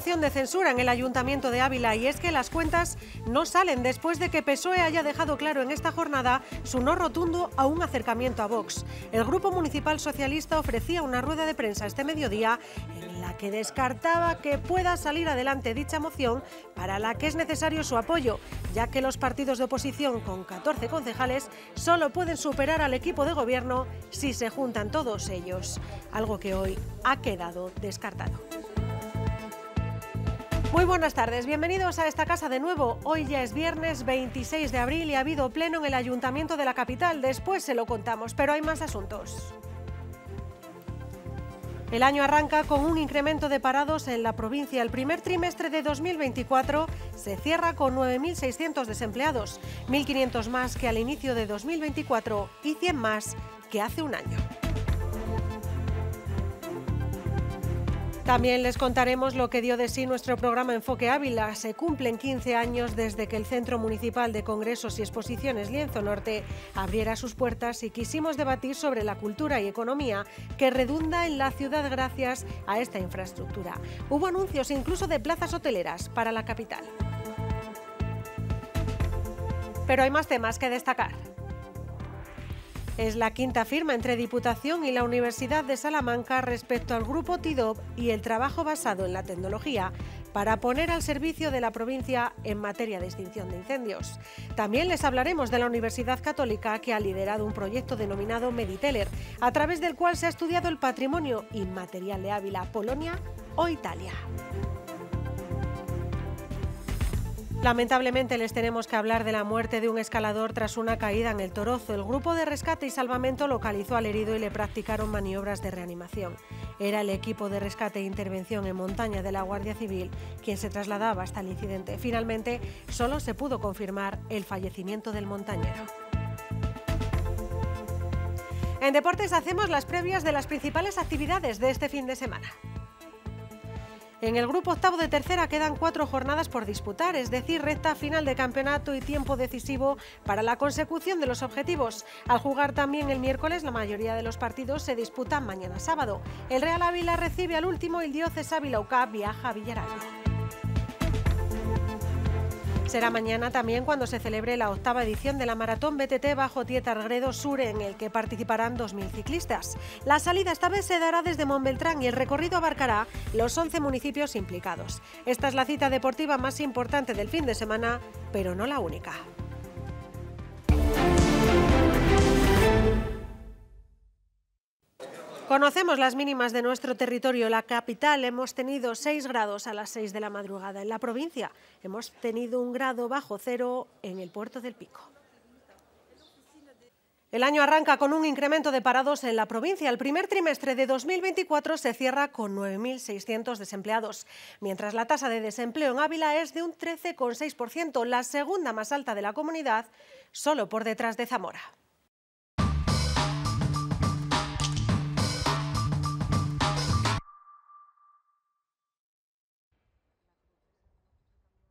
de censura en el Ayuntamiento de Ávila y es que las cuentas no salen después de que PSOE haya dejado claro en esta jornada su no rotundo a un acercamiento a Vox. El Grupo Municipal Socialista ofrecía una rueda de prensa este mediodía en la que descartaba que pueda salir adelante dicha moción para la que es necesario su apoyo, ya que los partidos de oposición con 14 concejales solo pueden superar al equipo de gobierno si se juntan todos ellos, algo que hoy ha quedado descartado. Muy buenas tardes, bienvenidos a esta casa de nuevo. Hoy ya es viernes 26 de abril y ha habido pleno en el ayuntamiento de la capital. Después se lo contamos, pero hay más asuntos. El año arranca con un incremento de parados en la provincia. El primer trimestre de 2024 se cierra con 9.600 desempleados, 1.500 más que al inicio de 2024 y 100 más que hace un año. También les contaremos lo que dio de sí nuestro programa Enfoque Ávila. Se cumplen 15 años desde que el Centro Municipal de Congresos y Exposiciones Lienzo Norte abriera sus puertas y quisimos debatir sobre la cultura y economía que redunda en la ciudad gracias a esta infraestructura. Hubo anuncios incluso de plazas hoteleras para la capital. Pero hay más temas que destacar. Es la quinta firma entre Diputación y la Universidad de Salamanca respecto al grupo TIDOP y el trabajo basado en la tecnología para poner al servicio de la provincia en materia de extinción de incendios. También les hablaremos de la Universidad Católica que ha liderado un proyecto denominado Mediteller, a través del cual se ha estudiado el patrimonio inmaterial de Ávila, Polonia o Italia. Lamentablemente les tenemos que hablar de la muerte de un escalador tras una caída en el Torozo. El grupo de rescate y salvamento localizó al herido y le practicaron maniobras de reanimación. Era el equipo de rescate e intervención en montaña de la Guardia Civil quien se trasladaba hasta el incidente. Finalmente, solo se pudo confirmar el fallecimiento del montañero. En deportes hacemos las previas de las principales actividades de este fin de semana. En el grupo octavo de tercera quedan cuatro jornadas por disputar, es decir, recta final de campeonato y tiempo decisivo para la consecución de los objetivos. Al jugar también el miércoles, la mayoría de los partidos se disputan mañana sábado. El Real Ávila recibe al último y el diócesis Ávila viaja a Villarán. Será mañana también cuando se celebre la octava edición de la Maratón BTT Bajo Gredo Sur, en el que participarán 2.000 ciclistas. La salida esta vez se dará desde Montbeltrán y el recorrido abarcará los 11 municipios implicados. Esta es la cita deportiva más importante del fin de semana, pero no la única. Conocemos las mínimas de nuestro territorio. La capital hemos tenido seis grados a las 6 de la madrugada. En la provincia hemos tenido un grado bajo cero en el puerto del Pico. El año arranca con un incremento de parados en la provincia. El primer trimestre de 2024 se cierra con 9.600 desempleados, mientras la tasa de desempleo en Ávila es de un 13,6%, la segunda más alta de la comunidad, solo por detrás de Zamora.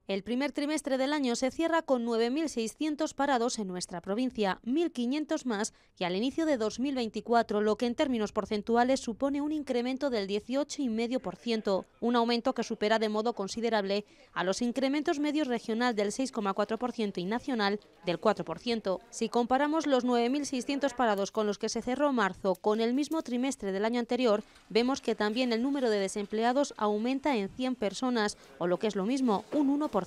El primer trimestre del año se cierra con 9.600 parados en nuestra provincia, 1.500 más que al inicio de 2024, lo que en términos porcentuales supone un incremento del 18,5%, un aumento que supera de modo considerable a los incrementos medios regional del 6,4% y nacional del 4%. Si comparamos los 9.600 parados con los que se cerró marzo con el mismo trimestre del año anterior, vemos que también el número de desempleados aumenta en 100 personas, o lo que es lo mismo, un 1%.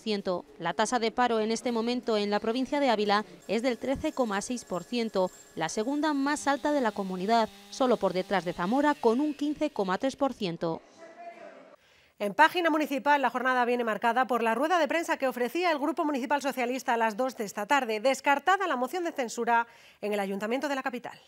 La tasa de paro en este momento en la provincia de Ávila es del 13,6%, la segunda más alta de la comunidad, solo por detrás de Zamora con un 15,3%. En página municipal, la jornada viene marcada por la rueda de prensa que ofrecía el Grupo Municipal Socialista a las 2 de esta tarde, descartada la moción de censura en el Ayuntamiento de la capital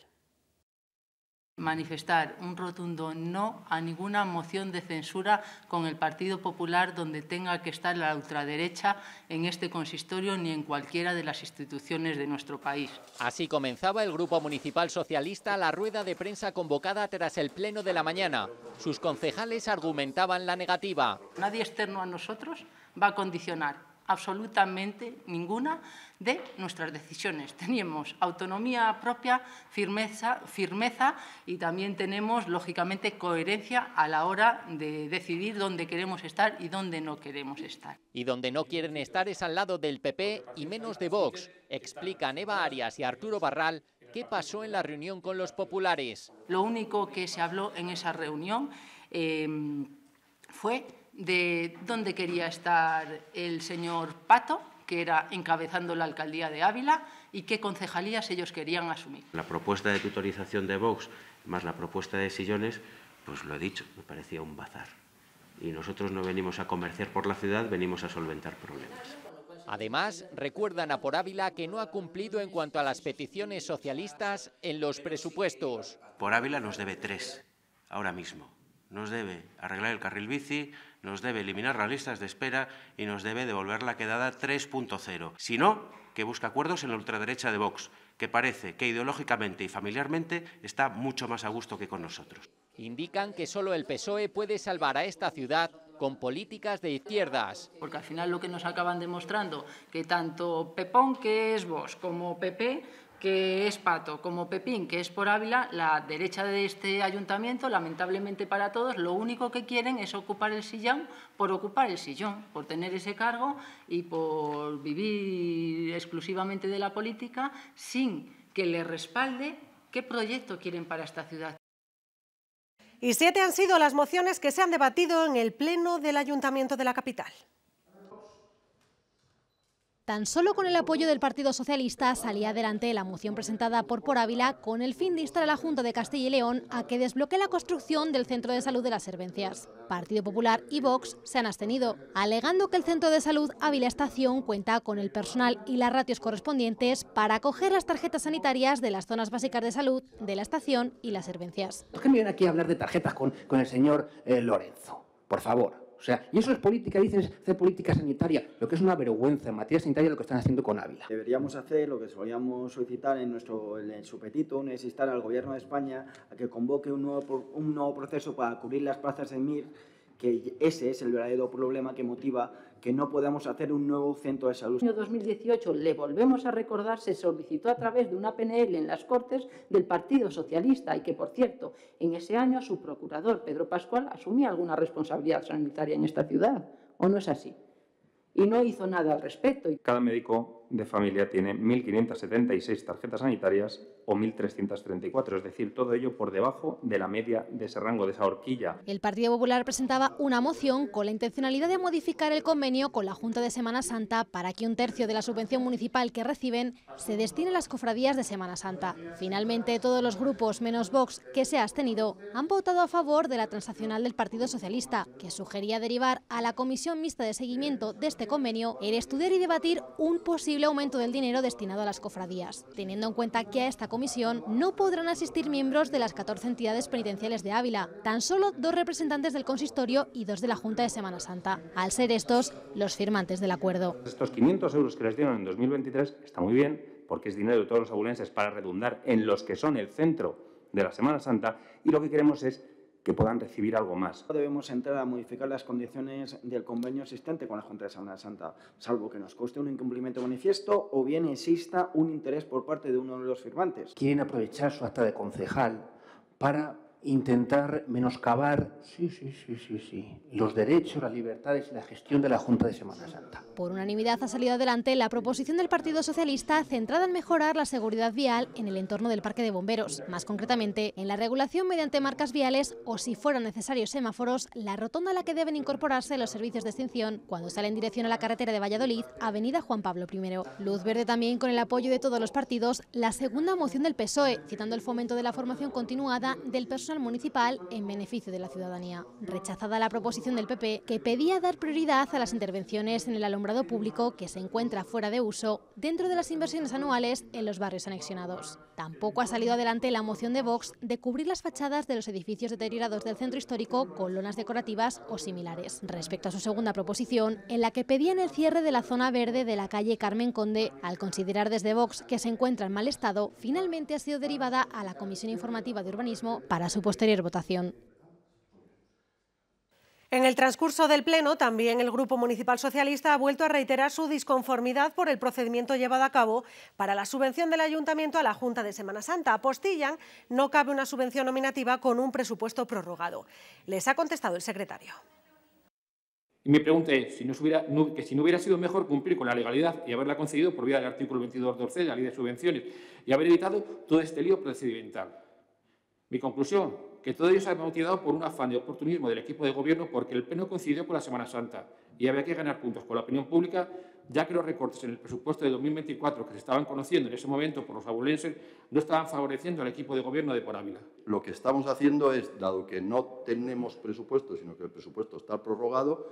manifestar un rotundo no a ninguna moción de censura con el Partido Popular donde tenga que estar la ultraderecha en este consistorio ni en cualquiera de las instituciones de nuestro país. Así comenzaba el Grupo Municipal Socialista la rueda de prensa convocada tras el Pleno de la mañana. Sus concejales argumentaban la negativa. Nadie externo a nosotros va a condicionar absolutamente ninguna de nuestras decisiones. ...teníamos autonomía propia, firmeza, firmeza y también tenemos, lógicamente, coherencia a la hora de decidir dónde queremos estar y dónde no queremos estar. Y donde no quieren estar es al lado del PP y menos de Vox, explican Eva Arias y Arturo Barral qué pasó en la reunión con los populares. Lo único que se habló en esa reunión em, fue de dónde quería estar el señor Pato, que era encabezando la alcaldía de Ávila y qué concejalías ellos querían asumir. La propuesta de tutorización de Vox más la propuesta de sillones, pues lo he dicho, me parecía un bazar. Y nosotros no venimos a comerciar por la ciudad, venimos a solventar problemas. Además, recuerdan a Por Ávila que no ha cumplido en cuanto a las peticiones socialistas en los presupuestos. Por Ávila nos debe tres, ahora mismo. Nos debe arreglar el carril bici, nos debe eliminar las listas de espera y nos debe devolver la quedada 3.0. Si no, que busca acuerdos en la ultraderecha de Vox, que parece que ideológicamente y familiarmente está mucho más a gusto que con nosotros. Indican que solo el PSOE puede salvar a esta ciudad con políticas de izquierdas. Porque al final lo que nos acaban demostrando, que tanto Pepón, que es Vox, como PP, que es Pato, como Pepín, que es por Ávila, la derecha de este ayuntamiento, lamentablemente para todos, lo único que quieren es ocupar el sillón por ocupar el sillón, por tener ese cargo y por vivir exclusivamente de la política sin que le respalde qué proyecto quieren para esta ciudad. Y siete han sido las mociones que se han debatido en el Pleno del Ayuntamiento de la Capital. Tan solo con el apoyo del Partido Socialista salía adelante la moción presentada por Por Ávila con el fin de instar a la Junta de Castilla y León a que desbloquee la construcción del Centro de Salud de las Servencias. Partido Popular y Vox se han abstenido, alegando que el Centro de Salud Ávila Estación cuenta con el personal y las ratios correspondientes para acoger las tarjetas sanitarias de las zonas básicas de salud de la estación y las servencias. ¿Por qué me vienen aquí a hablar de tarjetas con, el señor eh, Lorenzo? Por favor. O sea, y eso es política, dicen, es hacer política sanitaria, lo que es una vergüenza en materia sanitaria lo que están haciendo con Ávila. Deberíamos hacer lo que solíamos solicitar en nuestro en su es al Gobierno de España a que convoque un nuevo, un nuevo proceso para cubrir las plazas de MIR que ese es el verdadero problema que motiva que no podamos hacer un nuevo centro de salud. En el año 2018, le volvemos a recordar, se solicitó a través de una PNL en las Cortes del Partido Socialista y que, por cierto, en ese año su procurador, Pedro Pascual, asumía alguna responsabilidad sanitaria en esta ciudad, ¿o no es así? Y no hizo nada al respecto. Cada médico de familia tiene 1.576 tarjetas sanitarias o 1.334, es decir, todo ello por debajo de la media de ese rango, de esa horquilla. El Partido Popular presentaba una moción con la intencionalidad de modificar el convenio con la Junta de Semana Santa para que un tercio de la subvención municipal que reciben se destine a las cofradías de Semana Santa. Finalmente, todos los grupos, menos Vox, que se ha abstenido, han votado a favor de la transaccional del Partido Socialista, que sugería derivar a la Comisión Mixta de Seguimiento de este convenio el estudiar y debatir un posible aumento del dinero destinado a las cofradías, teniendo en cuenta que a esta comisión no podrán asistir miembros de las 14 entidades penitenciales de Ávila, tan solo dos representantes del consistorio y dos de la Junta de Semana Santa, al ser estos los firmantes del acuerdo. Estos 500 euros que les dieron en 2023 está muy bien, porque es dinero de todos los abulenses para redundar en los que son el centro de la Semana Santa, y lo que queremos es que puedan recibir algo más. No debemos entrar a modificar las condiciones del convenio existente con la Junta de Semana Santa, salvo que nos coste un incumplimiento manifiesto o bien exista un interés por parte de uno de los firmantes. Quieren aprovechar su acta de concejal para intentar menoscabar, sí, sí, sí, sí, sí, los derechos, las libertades y la gestión de la Junta de Semana Santa. Por unanimidad ha salido adelante la proposición del Partido Socialista centrada en mejorar la seguridad vial en el entorno del Parque de Bomberos, más concretamente en la regulación mediante marcas viales o, si fueran necesarios semáforos, la rotonda a la que deben incorporarse los servicios de extinción cuando salen en dirección a la carretera de Valladolid, Avenida Juan Pablo I. Luz verde también con el apoyo de todos los partidos, la segunda moción del PSOE, citando el fomento de la formación continuada del personal municipal en beneficio de la ciudadanía. Rechazada la proposición del PP, que pedía dar prioridad a las intervenciones en el alumbrado público que se encuentra fuera de uso dentro de las inversiones anuales en los barrios anexionados. Tampoco ha salido adelante la moción de Vox de cubrir las fachadas de los edificios deteriorados del centro histórico con lonas decorativas o similares. Respecto a su segunda proposición, en la que pedían el cierre de la zona verde de la calle Carmen Conde, al considerar desde Vox que se encuentra en mal estado, finalmente ha sido derivada a la Comisión Informativa de Urbanismo para su posterior votación. En el transcurso del Pleno, también el Grupo Municipal Socialista ha vuelto a reiterar su disconformidad por el procedimiento llevado a cabo para la subvención del Ayuntamiento a la Junta de Semana Santa. Apostillan, no cabe una subvención nominativa con un presupuesto prorrogado. Les ha contestado el secretario. Y mi pregunta es si no hubiera, si no hubiera sido mejor cumplir con la legalidad y haberla concedido por vía del artículo 22.12 de la Ley de Subvenciones y haber evitado todo este lío procedimental. Mi conclusión, que todo ello se ha motivado por un afán de oportunismo del equipo de gobierno porque el pleno coincidió con la Semana Santa y había que ganar puntos con la opinión pública, ya que los recortes en el presupuesto de 2024 que se estaban conociendo en ese momento por los abulenses no estaban favoreciendo al equipo de gobierno de Por Lo que estamos haciendo es, dado que no tenemos presupuesto, sino que el presupuesto está prorrogado,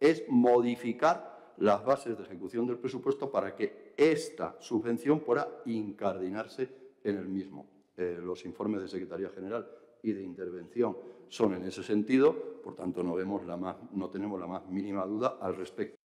es modificar las bases de ejecución del presupuesto para que esta subvención pueda incardinarse en el mismo. Eh, los informes de Secretaría General y de intervención son en ese sentido, por tanto no, vemos la más, no tenemos la más mínima duda al respecto.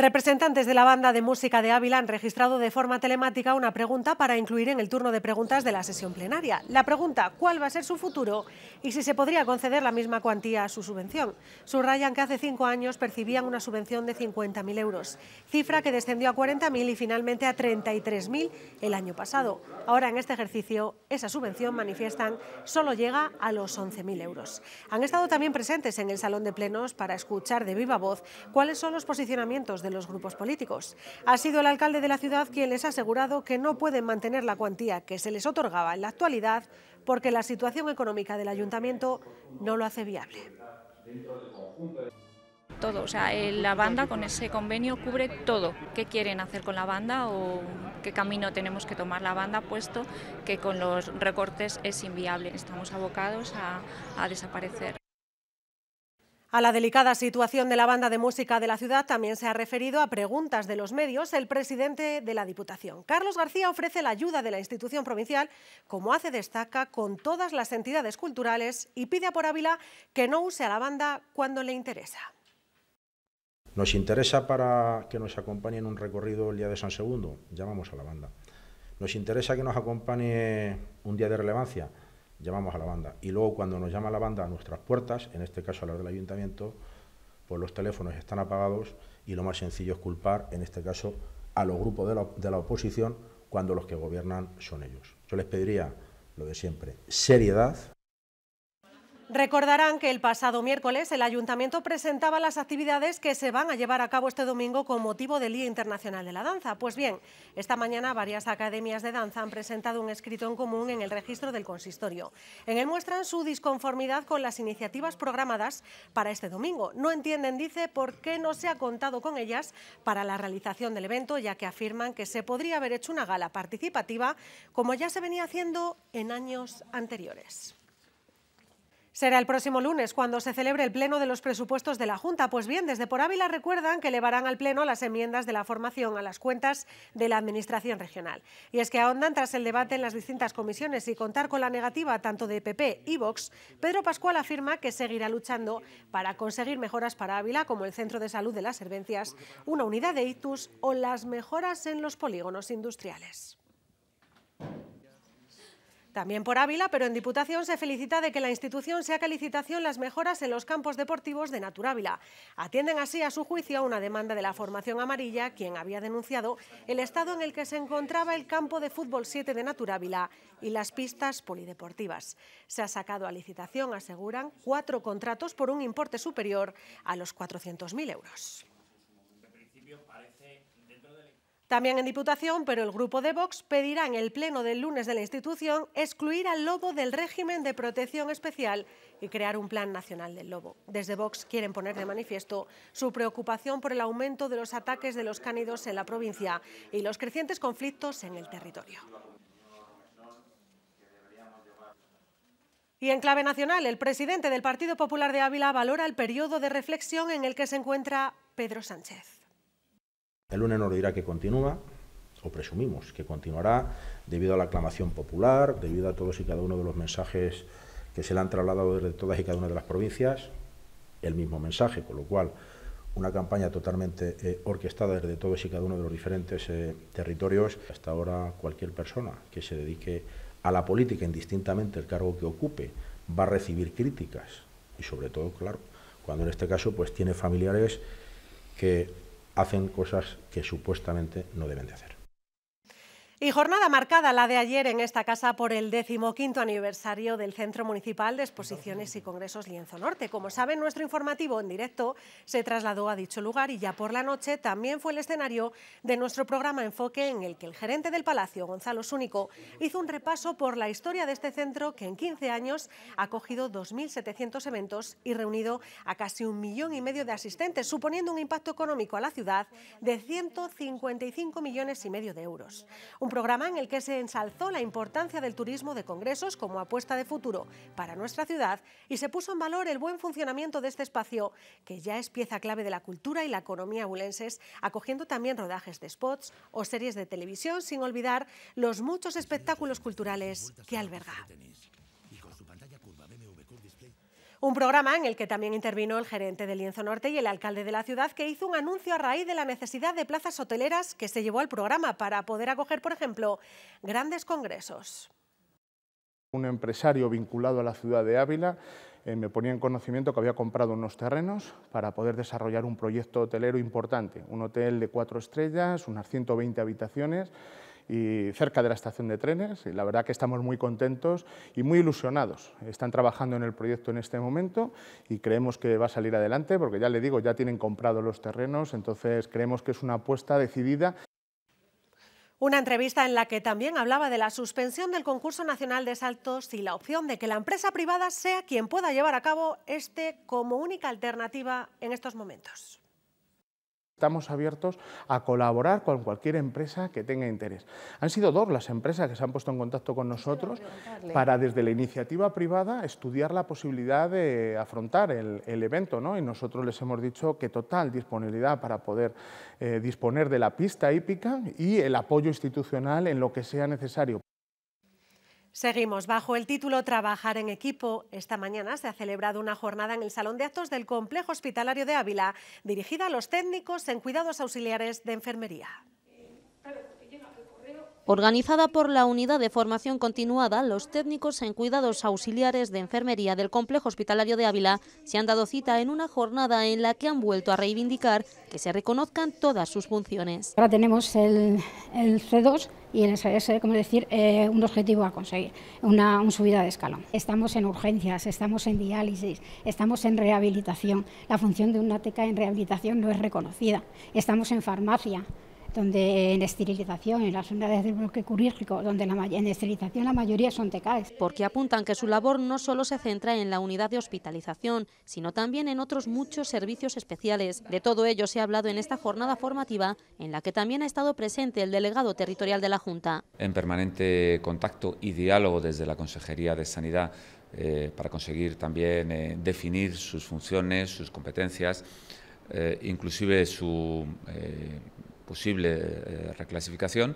Representantes de la banda de música de Ávila han registrado de forma telemática una pregunta para incluir en el turno de preguntas de la sesión plenaria. La pregunta, ¿cuál va a ser su futuro? Y si se podría conceder la misma cuantía a su subvención. Subrayan que hace cinco años percibían una subvención de 50.000 euros, cifra que descendió a 40.000 y finalmente a 33.000 el año pasado. Ahora, en este ejercicio, esa subvención, manifiestan, solo llega a los 11.000 euros. Han estado también presentes en el Salón de Plenos para escuchar de viva voz cuáles son los posicionamientos de los grupos políticos. Ha sido el alcalde de la ciudad quien les ha asegurado que no pueden mantener la cuantía que se les otorgaba en la actualidad porque la situación económica del ayuntamiento no lo hace viable. Todo, o sea, eh, la banda con ese convenio cubre todo. ¿Qué quieren hacer con la banda o qué camino tenemos que tomar la banda, puesto que con los recortes es inviable? Estamos abocados a desaparecer. A la delicada situación de la banda de música de la ciudad también se ha referido a preguntas de los medios el presidente de la Diputación. Carlos García ofrece la ayuda de la institución provincial, como hace destaca, con todas las entidades culturales y pide a por Ávila que no use a la banda cuando le interesa. Nos interesa para que nos acompañe en un recorrido el día de San Segundo, llamamos a la banda. Nos interesa que nos acompañe un día de relevancia, llamamos a la banda. Y luego cuando nos llama la banda a nuestras puertas, en este caso a las del ayuntamiento, pues los teléfonos están apagados y lo más sencillo es culpar, en este caso, a los grupos de la, de la oposición cuando los que gobiernan son ellos. Yo les pediría lo de siempre, seriedad, Recordarán que el pasado miércoles el Ayuntamiento presentaba las actividades que se van a llevar a cabo este domingo con motivo del Día Internacional de la Danza. Pues bien, esta mañana varias academias de danza han presentado un escrito en común en el registro del consistorio. En él muestran su disconformidad con las iniciativas programadas para este domingo. No entienden, dice, por qué no se ha contado con ellas para la realización del evento, ya que afirman que se podría haber hecho una gala participativa como ya se venía haciendo en años anteriores. Será el próximo lunes cuando se celebre el pleno de los presupuestos de la Junta. Pues bien, desde por Ávila recuerdan que elevarán al pleno las enmiendas de la formación a las cuentas de la Administración regional. Y es que ahondan tras el debate en las distintas comisiones y contar con la negativa tanto de PP y Vox, Pedro Pascual afirma que seguirá luchando para conseguir mejoras para Ávila como el Centro de Salud de las Servencias, una unidad de ITUS o las mejoras en los polígonos industriales. También por Ávila, pero en Diputación se felicita de que la institución sea haga licitación las mejoras en los campos deportivos de Naturávila. Atienden así a su juicio a una demanda de la formación amarilla, quien había denunciado el estado en el que se encontraba el campo de fútbol 7 de Naturávila y las pistas polideportivas. Se ha sacado a licitación, aseguran, cuatro contratos por un importe superior a los 400.000 euros. También en Diputación, pero el grupo de Vox pedirá en el pleno del lunes de la institución excluir al lobo del régimen de protección especial y crear un plan nacional del lobo. Desde Vox quieren poner de manifiesto su preocupación por el aumento de los ataques de los cánidos en la provincia y los crecientes conflictos en el territorio. Y en clave nacional, el presidente del Partido Popular de Ávila valora el periodo de reflexión en el que se encuentra Pedro Sánchez. El lunes nos dirá que continúa, o presumimos que continuará, debido a la aclamación popular, debido a todos y cada uno de los mensajes que se le han trasladado desde todas y cada una de las provincias, el mismo mensaje, con lo cual una campaña totalmente eh, orquestada desde todos y cada uno de los diferentes eh, territorios. Hasta ahora cualquier persona que se dedique a la política, indistintamente el cargo que ocupe, va a recibir críticas y sobre todo, claro, cuando en este caso pues tiene familiares que hacen cosas que supuestamente no deben de hacer. Y jornada marcada, la de ayer en esta casa, por el decimoquinto aniversario del Centro Municipal de Exposiciones y Congresos Lienzo Norte. Como saben, nuestro informativo en directo se trasladó a dicho lugar y ya por la noche también fue el escenario de nuestro programa Enfoque, en el que el gerente del Palacio, Gonzalo Súnico, hizo un repaso por la historia de este centro que en 15 años ha acogido 2.700 eventos y reunido a casi un millón y medio de asistentes, suponiendo un impacto económico a la ciudad de 155 millones y medio de euros programa en el que se ensalzó la importancia del turismo de congresos como apuesta de futuro para nuestra ciudad y se puso en valor el buen funcionamiento de este espacio, que ya es pieza clave de la cultura y la economía bulenses, acogiendo también rodajes de spots o series de televisión, sin olvidar los muchos espectáculos culturales que alberga. Un programa en el que también intervino el gerente de Lienzo Norte y el alcalde de la ciudad, que hizo un anuncio a raíz de la necesidad de plazas hoteleras que se llevó al programa para poder acoger, por ejemplo, grandes congresos. Un empresario vinculado a la ciudad de Ávila eh, me ponía en conocimiento que había comprado unos terrenos para poder desarrollar un proyecto hotelero importante, un hotel de cuatro estrellas, unas 120 habitaciones y cerca de la estación de trenes. Y la verdad que estamos muy contentos y muy ilusionados. Están trabajando en el proyecto en este momento y creemos que va a salir adelante porque ya le digo, ya tienen comprado los terrenos, entonces creemos que es una apuesta decidida. Una entrevista en la que también hablaba de la suspensión del concurso nacional de saltos y la opción de que la empresa privada sea quien pueda llevar a cabo este como única alternativa en estos momentos. Estamos abiertos a colaborar con cualquier empresa que tenga interés. Han sido dos las empresas que se han puesto en contacto con nosotros para desde la iniciativa privada estudiar la posibilidad de afrontar el, evento. ¿no? Y nosotros les hemos dicho que total disponibilidad para poder eh, disponer de la pista hípica y el apoyo institucional en lo que sea necesario. Seguimos. Bajo el título Trabajar en equipo, esta mañana se ha celebrado una jornada en el Salón de Actos del Complejo Hospitalario de Ávila, dirigida a los técnicos en cuidados auxiliares de enfermería. Organizada por la Unidad de Formación Continuada, los técnicos en cuidados auxiliares de enfermería del Complejo Hospitalario de Ávila se han dado cita en una jornada en la que han vuelto a reivindicar que se reconozcan todas sus funciones. Ahora tenemos el, C2 y el SS, como decir, eh, un objetivo a conseguir, una, una subida de escalón. Estamos en urgencias, estamos en diálisis, estamos en rehabilitación. La función de una teca en rehabilitación no es reconocida. Estamos en farmacia donde en esterilización, en las unidades del bloque quirúrgico, donde en esterilización la mayoría son TECAES. Porque apuntan que su labor no solo se centra en la unidad de hospitalización, sino también en otros muchos servicios especiales. De todo ello se ha hablado en esta jornada formativa, en la que también ha estado presente el delegado territorial de la Junta. En permanente contacto y diálogo desde la Consejería de Sanidad eh, para conseguir también eh, definir sus funciones, sus competencias, eh, inclusive su posible eh, reclasificación,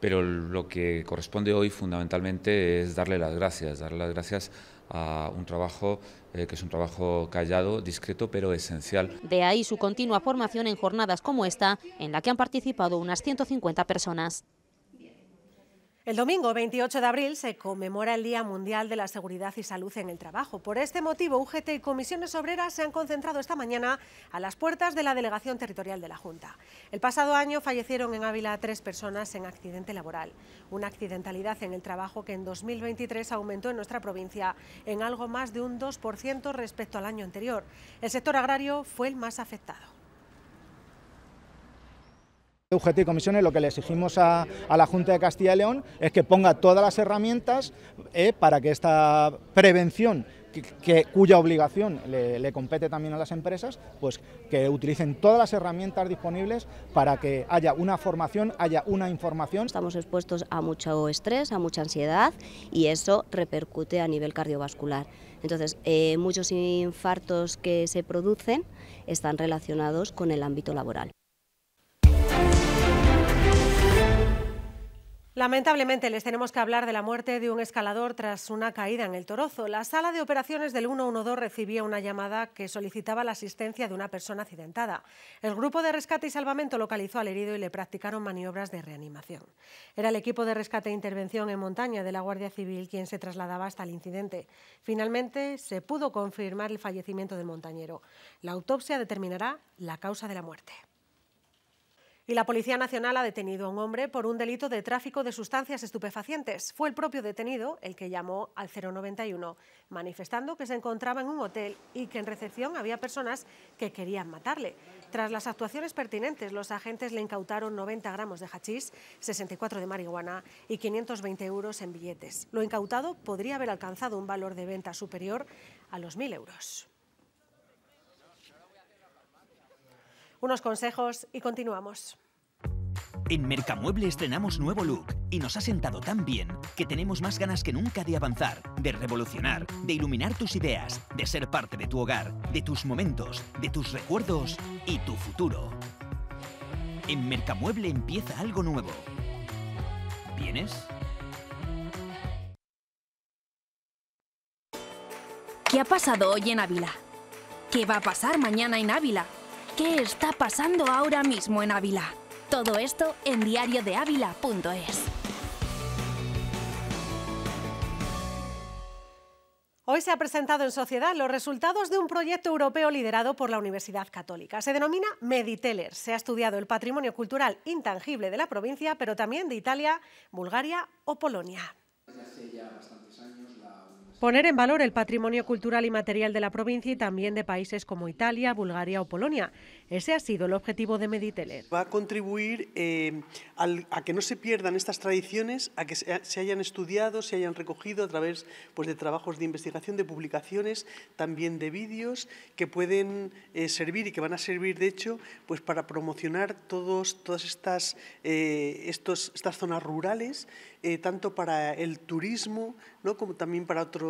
pero lo que corresponde hoy fundamentalmente es darle las gracias, darle las gracias a un trabajo eh, que es un trabajo callado, discreto, pero esencial. De ahí su continua formación en jornadas como esta, en la que han participado unas 150 personas. El domingo 28 de abril se conmemora el Día Mundial de la Seguridad y Salud en el Trabajo. Por este motivo, UGT y comisiones obreras se han concentrado esta mañana a las puertas de la Delegación Territorial de la Junta. El pasado año fallecieron en Ávila tres personas en accidente laboral, una accidentalidad en el trabajo que en 2023 aumentó en nuestra provincia en algo más de un 2% respecto al año anterior. El sector agrario fue el más afectado. UGT y Comisiones lo que le exigimos a, la Junta de Castilla y León es que ponga todas las herramientas eh, para que esta prevención, cuya obligación le, compete también a las empresas, pues que utilicen todas las herramientas disponibles para que haya una formación, haya una información. Estamos expuestos a mucho estrés, a mucha ansiedad y eso repercute a nivel cardiovascular. Entonces, eh, muchos infartos que se producen están relacionados con el ámbito laboral. Lamentablemente les tenemos que hablar de la muerte de un escalador tras una caída en el Torozo. La sala de operaciones del 112 recibía una llamada que solicitaba la asistencia de una persona accidentada. El grupo de rescate y salvamento localizó al herido y le practicaron maniobras de reanimación. Era el equipo de rescate e intervención en montaña de la Guardia Civil quien se trasladaba hasta el incidente. Finalmente se pudo confirmar el fallecimiento del montañero. La autopsia determinará la causa de la muerte. Y la Policía Nacional ha detenido a un hombre por un delito de tráfico de sustancias estupefacientes. Fue el propio detenido el que llamó al 091, manifestando que se encontraba en un hotel y que en recepción había personas que querían matarle. Tras las actuaciones pertinentes, los agentes le incautaron 90 gramos de hachís, 64 de marihuana y 520 euros en billetes. Lo incautado podría haber alcanzado un valor de venta superior a los 1.000 euros. unos consejos y continuamos. En Mercamueble estrenamos nuevo look y nos ha sentado tan bien que tenemos más ganas que nunca de avanzar, de revolucionar, de iluminar tus ideas, de ser parte de tu hogar, de tus momentos, de tus recuerdos y tu futuro. En Mercamueble empieza algo nuevo. ¿Vienes? ¿Qué ha pasado hoy en Ávila? ¿Qué va a pasar mañana en Ávila? qué está pasando ahora mismo en Ávila. Todo esto en diariodeávila.es. Hoy se ha presentado en sociedad los resultados de un proyecto europeo liderado por la Universidad Católica. Se denomina Mediteller. Se ha estudiado el patrimonio cultural intangible de la provincia, pero también de Italia, Bulgaria o Polonia. Poner en valor el patrimonio cultural y material de la provincia y también de países como Italia, Bulgaria o Polonia. Ese ha sido el objetivo de Mediteler. Va a contribuir eh, a que no se pierdan estas tradiciones, a que se, hayan estudiado, se hayan recogido a través pues, de trabajos de investigación, de publicaciones, también de vídeos que pueden eh, servir y que van a servir, de hecho, pues, para promocionar todos, todas estas, eh, estos, estas zonas rurales, tanto para el turismo ¿no? como también para otros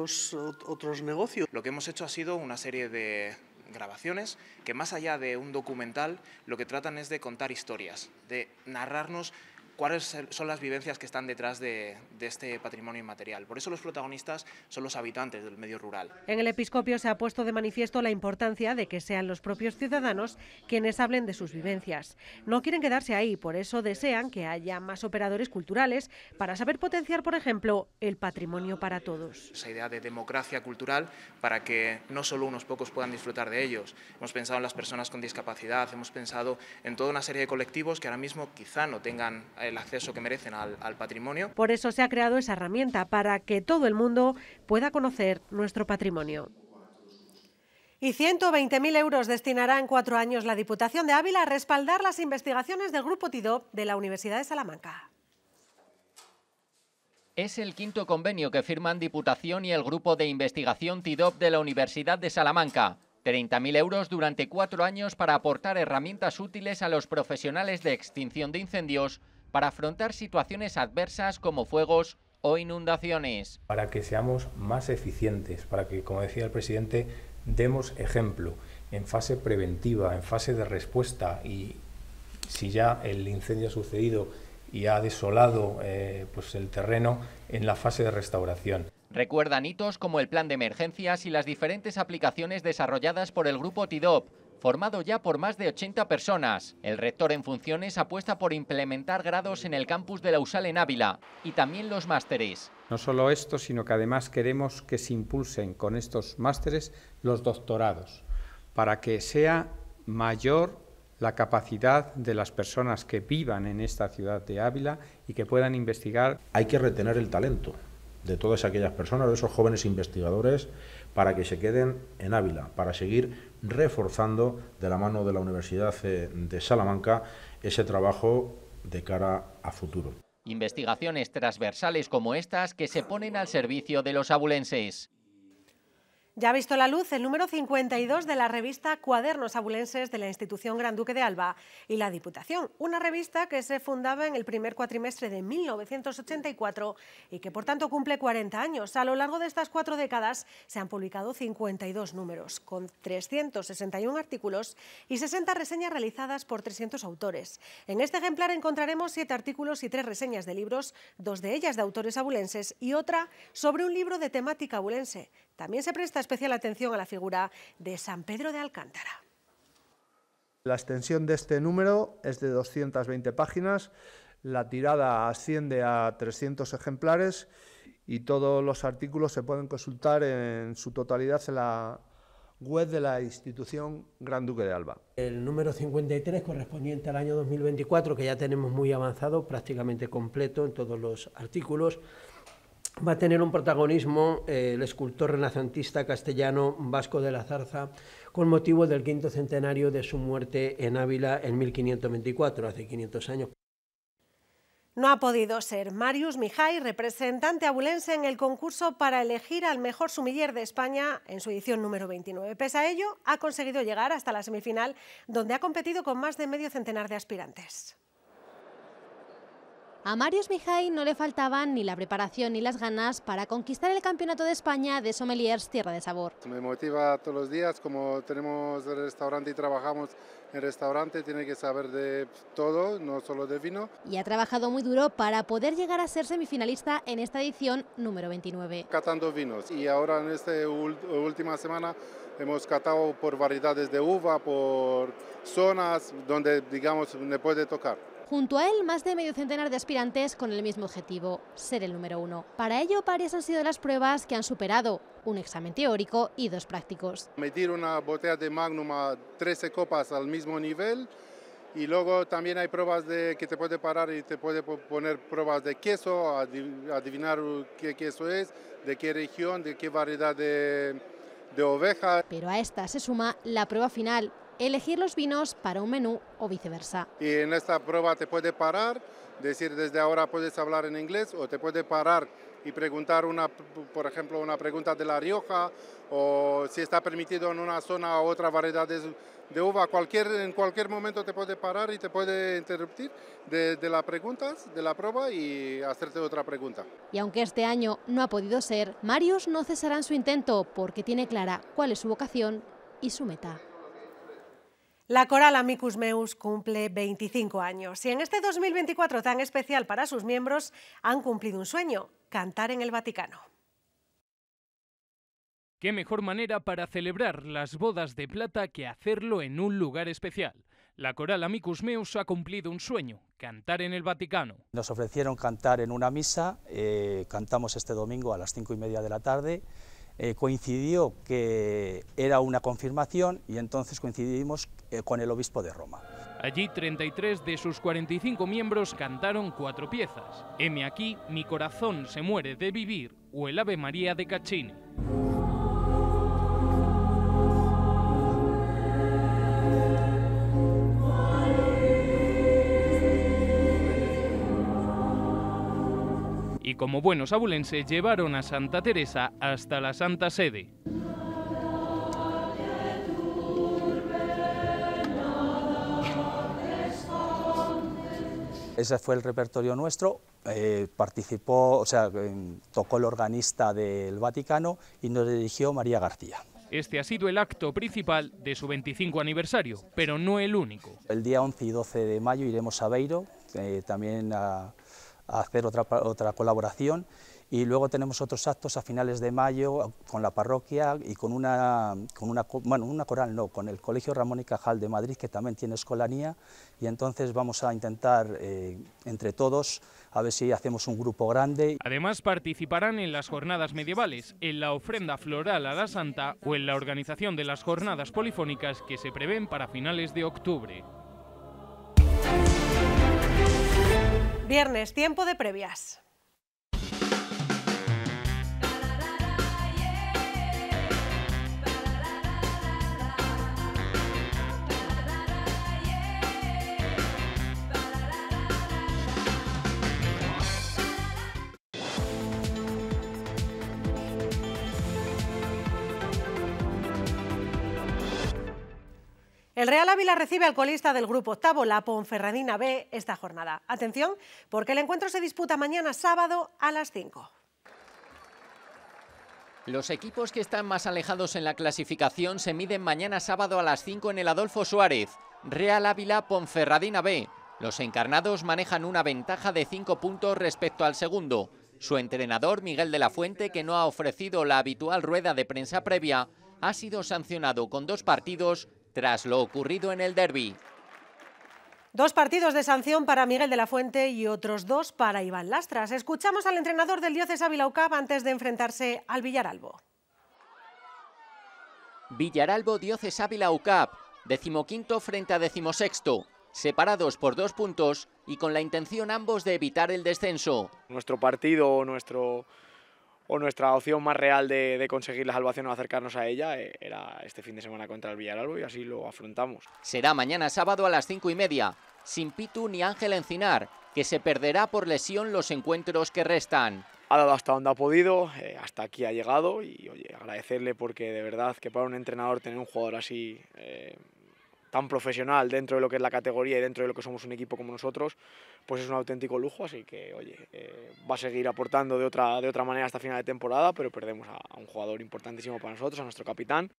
otros, negocios. Lo que hemos hecho ha sido una serie de, grabaciones que más allá de un documental lo que tratan es de contar historias, de narrarnos cuáles son las vivencias que están detrás de, este patrimonio inmaterial. Por eso los protagonistas son los habitantes del medio rural. En el episcopio se ha puesto de manifiesto la importancia de que sean los propios ciudadanos quienes hablen de sus vivencias. No quieren quedarse ahí, por eso desean que haya más operadores culturales para saber potenciar, por ejemplo, el patrimonio para todos. Esa idea de democracia cultural para que no solo unos pocos puedan disfrutar de ellos. Hemos pensado en las personas con discapacidad, hemos pensado en toda una serie de colectivos que ahora mismo quizá no tengan... Eh, el acceso que merecen al, patrimonio. Por eso se ha creado esa herramienta para que todo el mundo pueda conocer nuestro patrimonio. Y 120.000 euros destinará en cuatro años la Diputación de Ávila a respaldar las investigaciones del Grupo TIDOP de la Universidad de Salamanca. Es el quinto convenio que firman Diputación y el Grupo de Investigación TIDOP de la Universidad de Salamanca. 30.000 euros durante cuatro años para aportar herramientas útiles a los profesionales de extinción de incendios para afrontar situaciones adversas como fuegos o inundaciones. Para que seamos más eficientes, para que, como decía el presidente, demos ejemplo en fase preventiva, en fase de respuesta y si ya el incendio ha sucedido y ha desolado eh, pues el terreno en la fase de restauración. Recuerdan hitos como el plan de emergencias y las diferentes aplicaciones desarrolladas por el grupo TIDOP, formado ya por más de 80 personas. El rector en funciones apuesta por implementar grados en el campus de la USAL en Ávila y también los másteres. No solo esto, sino que además queremos que se impulsen con estos másteres los doctorados, para que sea mayor la capacidad de las personas que vivan en esta ciudad de Ávila y que puedan investigar. Hay que retener el talento, de todas aquellas personas, de esos jóvenes investigadores, para que se queden en Ávila, para seguir reforzando de la mano de la Universidad de Salamanca ese trabajo de cara a futuro. Investigaciones transversales como estas que se ponen al servicio de los abulenses. Ya ha visto la luz el número 52 de la revista Cuadernos Abulenses de la Institución Gran Duque de Alba y la Diputación, una revista que se fundaba en el primer cuatrimestre de 1984 y que por tanto cumple 40 años. A lo largo de estas cuatro décadas se han publicado 52 números, con 361 artículos y 60 reseñas realizadas por 300 autores. En este ejemplar encontraremos siete artículos y tres reseñas de libros, dos de ellas de autores abulenses y otra sobre un libro de temática abulense también se presta especial atención a la figura de San Pedro de Alcántara. La extensión de este número es de 220 páginas, la tirada asciende a 300 ejemplares y todos los artículos se pueden consultar en su totalidad en la web de la institución Gran Duque de Alba. El número 53 correspondiente al año 2024, que ya tenemos muy avanzado, prácticamente completo en todos los artículos va a tener un protagonismo eh, el escultor renacentista castellano Vasco de la Zarza con motivo del quinto centenario de su muerte en Ávila en 1524, hace 500 años. No ha podido ser Marius Mijai representante abulense en el concurso para elegir al mejor sumiller de España en su edición número 29. Pese a ello, ha conseguido llegar hasta la semifinal, donde ha competido con más de medio centenar de aspirantes. A Marius Mijai no le faltaban ni la preparación ni las ganas para conquistar el Campeonato de España de Sommeliers Tierra de Sabor. Me motiva todos los días, como tenemos el restaurante y trabajamos en el restaurante, tiene que saber de todo, no solo de vino. Y ha trabajado muy duro para poder llegar a ser semifinalista en esta edición número 29. Catando vinos y ahora en esta última semana hemos catado por variedades de uva, por zonas donde digamos me puede tocar. Junto a él, más de medio centenar de aspirantes con el mismo objetivo, ser el número uno. Para ello, varias han sido las pruebas que han superado, un examen teórico y dos prácticos. Medir una botella de Magnum a 13 copas al mismo nivel y luego también hay pruebas de que te puede parar y te puede poner pruebas de queso, adivinar qué queso es, de qué región, de qué variedad de, de oveja. Pero a esta se suma la prueba final, elegir los vinos para un menú o viceversa. Y en esta prueba te puede parar, decir desde ahora puedes hablar en inglés o te puede parar y preguntar una, por ejemplo, una pregunta de La Rioja o si está permitido en una zona o otra variedad de, uva. Cualquier, en cualquier momento te puede parar y te puede interrumpir de, las preguntas, de la prueba y hacerte otra pregunta. Y aunque este año no ha podido ser, Marius no cesará en su intento porque tiene clara cuál es su vocación y su meta. La coral Amicus Meus cumple 25 años y en este 2024 tan especial para sus miembros han cumplido un sueño, cantar en el Vaticano. Qué mejor manera para celebrar las bodas de plata que hacerlo en un lugar especial. La coral Amicus Meus ha cumplido un sueño, cantar en el Vaticano. Nos ofrecieron cantar en una misa, eh, cantamos este domingo a las cinco y media de la tarde eh, coincidió que era una confirmación y entonces coincidimos eh, con el obispo de Roma. Allí 33 de sus 45 miembros cantaron cuatro piezas, M aquí, Mi corazón se muere de vivir o El Ave María de Caccini. como buenos abulenses, llevaron a Santa Teresa hasta la Santa Sede. Ese fue el repertorio nuestro. Eh, participó, o sea, em, tocó el organista del Vaticano y nos dirigió María García. Este ha sido el acto principal de su 25 aniversario, pero no el único. El día 11 y 12 de mayo iremos a Beiro, eh, también a, a hacer otra, otra colaboración y luego tenemos otros actos a finales de mayo con la parroquia y con una, con una, bueno, una coral no, con el Colegio Ramón y Cajal de Madrid, que también tiene escolanía, y entonces vamos a intentar eh, entre todos a ver si hacemos un grupo grande. Además participarán en las jornadas medievales, en la ofrenda floral a la Santa o en la organización de las jornadas polifónicas que se prevén para finales de octubre. viernes, tiempo de previas. El Real Ávila recibe al colista del grupo octavo, la Ponferradina B, esta jornada. Atención, porque el encuentro se disputa mañana sábado a las 5. Los equipos que están más alejados en la clasificación se miden mañana sábado a las 5 en el Adolfo Suárez. Real Ávila Ponferradina B. Los encarnados manejan una ventaja de 5 puntos respecto al segundo. Su entrenador, Miguel de la Fuente, que no ha ofrecido la habitual rueda de prensa previa, ha sido sancionado con dos partidos tras lo ocurrido en el derby. Dos partidos de sanción para Miguel de la Fuente y otros dos para Iván Lastras. Escuchamos al entrenador del Ávila UCAP... antes de enfrentarse al Villaralbo. Villaralbo Ávila UCAP, decimoquinto frente a decimosexto, separados por dos puntos y con la intención ambos de evitar el descenso. Nuestro partido, nuestro, o nuestra opción más real de, conseguir la salvación o acercarnos a ella eh, era este fin de semana contra el Villaralbo y así lo afrontamos. Será mañana sábado a las cinco y media, sin Pitu ni Ángel Encinar, que se perderá por lesión los encuentros que restan. Ha dado hasta donde ha podido, eh, hasta aquí ha llegado y oye, agradecerle porque de verdad que para un entrenador tener un jugador así... Eh, tan profesional dentro de lo que es la categoría y dentro de lo que somos un equipo como nosotros, pues es un auténtico lujo, así que oye, eh, va a seguir aportando de otra, de otra manera hasta final de temporada, pero perdemos a, un jugador importantísimo para nosotros, a nuestro capitán.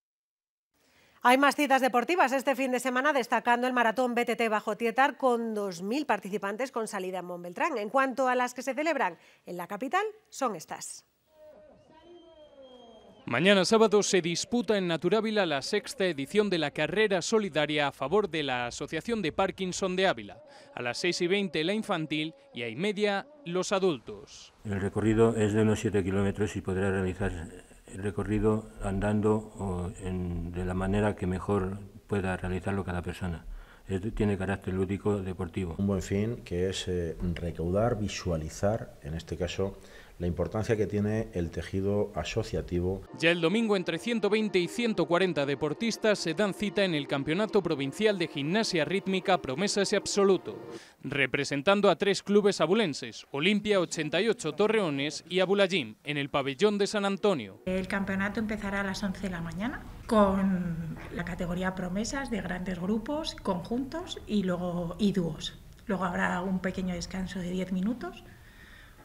Hay más citas deportivas este fin de semana, destacando el maratón BTT Bajo Tietar con 2.000 participantes con salida en Montbeltrán. En cuanto a las que se celebran en la capital, son estas. Mañana sábado se disputa en Naturávila la sexta edición de la carrera solidaria a favor de la Asociación de Parkinson de Ávila. A las 6 y 20 la infantil y a media los adultos. El recorrido es de unos 7 kilómetros y podrá realizar el recorrido andando o de la manera que mejor pueda realizarlo cada persona. Esto tiene carácter lúdico deportivo. Un buen fin que es eh, recaudar, visualizar, en este caso, la importancia que tiene el tejido asociativo. Ya el domingo entre 120 y 140 deportistas se dan cita en el Campeonato Provincial de Gimnasia Rítmica Promesas y Absoluto, representando a tres clubes abulenses, Olimpia 88 Torreones y Abulayim... en el pabellón de San Antonio. El campeonato empezará a las 11 de la mañana con la categoría promesas de grandes grupos, conjuntos y luego y dúos. Luego habrá un pequeño descanso de 10 minutos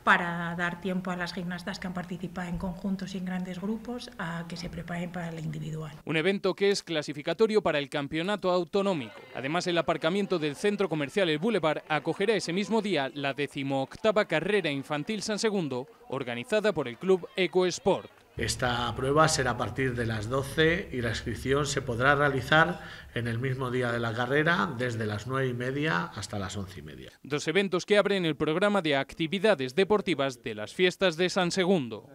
para dar tiempo a las gimnastas que han participado en conjuntos y en grandes grupos a que se preparen para el individual. Un evento que es clasificatorio para el campeonato autonómico. Además, el aparcamiento del centro comercial El Boulevard acogerá ese mismo día la decimoctava carrera infantil San Segundo, organizada por el club EcoSport. Esta prueba será a partir de las 12 y la inscripción se podrá realizar en el mismo día de la carrera desde las 9 y media hasta las 11 y media. Dos eventos que abren el programa de actividades deportivas de las fiestas de San Segundo.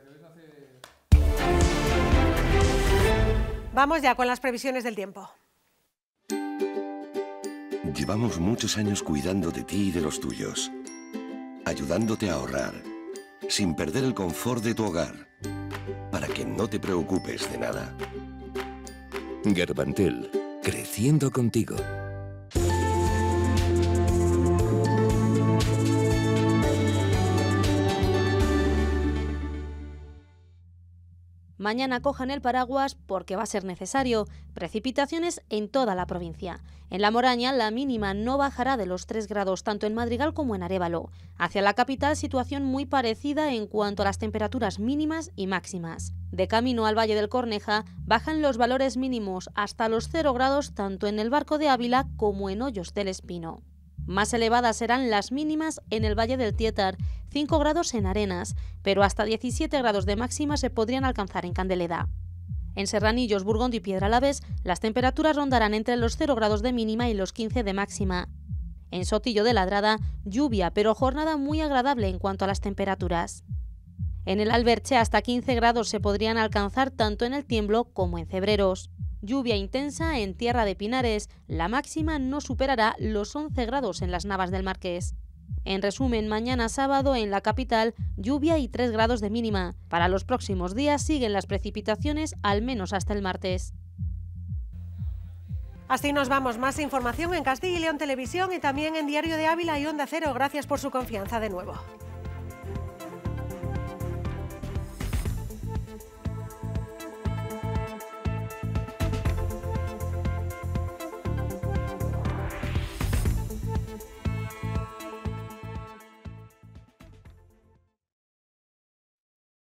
Vamos ya con las previsiones del tiempo. Llevamos muchos años cuidando de ti y de los tuyos, ayudándote a ahorrar, sin perder el confort de tu hogar no te preocupes de nada. Garbantel, creciendo contigo. Mañana cojan el paraguas porque va a ser necesario. Precipitaciones en toda la provincia. En la Moraña la mínima no bajará de los 3 grados tanto en Madrigal como en Arevalo... Hacia la capital situación muy parecida en cuanto a las temperaturas mínimas y máximas. De camino al Valle del Corneja bajan los valores mínimos hasta los 0 grados tanto en el Barco de Ávila como en Hoyos del Espino. Más elevadas serán las mínimas en el Valle del Tietar, 5 grados en Arenas, pero hasta 17 grados de máxima se podrían alcanzar en Candeleda. En Serranillos, Burgondo y Piedralaves, las temperaturas rondarán entre los 0 grados de mínima y los 15 de máxima. En Sotillo de Ladrada, lluvia, pero jornada muy agradable en cuanto a las temperaturas. En el Alberche hasta 15 grados se podrían alcanzar tanto en el Tiemblo como en Cebreros. Lluvia intensa en Tierra de Pinares, la máxima no superará los 11 grados en las Navas del Marqués. En resumen, mañana sábado en la capital lluvia y 3 grados de mínima. Para los próximos días siguen las precipitaciones al menos hasta el martes. Así nos vamos. Más información en Castilla y León Televisión y también en Diario de Ávila y Onda Cero. Gracias por su confianza de nuevo.